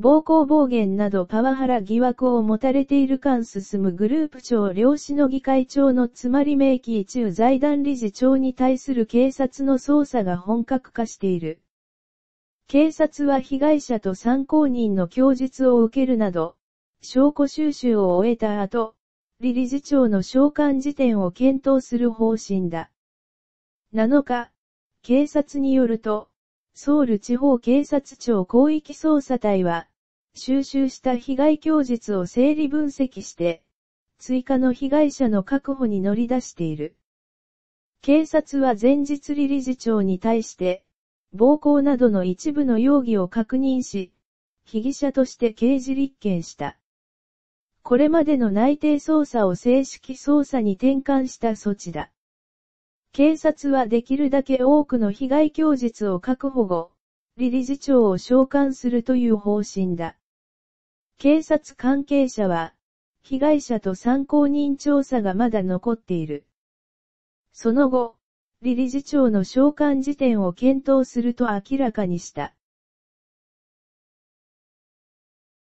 暴行暴言などパワハラ疑惑を持たれている間進むグループ長漁師の議会長のつまり名義中財団理事長に対する警察の捜査が本格化している。警察は被害者と参考人の供述を受けるなど、証拠収集を終えた後、理理事長の召喚時点を検討する方針だ。7日、警察によると、ソウル地方警察庁広域捜査隊は、収集した被害供述を整理分析して、追加の被害者の確保に乗り出している。警察は前日理事長に対して、暴行などの一部の容疑を確認し、被疑者として刑事立件した。これまでの内定捜査を正式捜査に転換した措置だ。警察はできるだけ多くの被害供述を確保後、理理事長を召喚するという方針だ。警察関係者は、被害者と参考人調査がまだ残っている。その後、理理事長の召喚時点を検討すると明らかにした。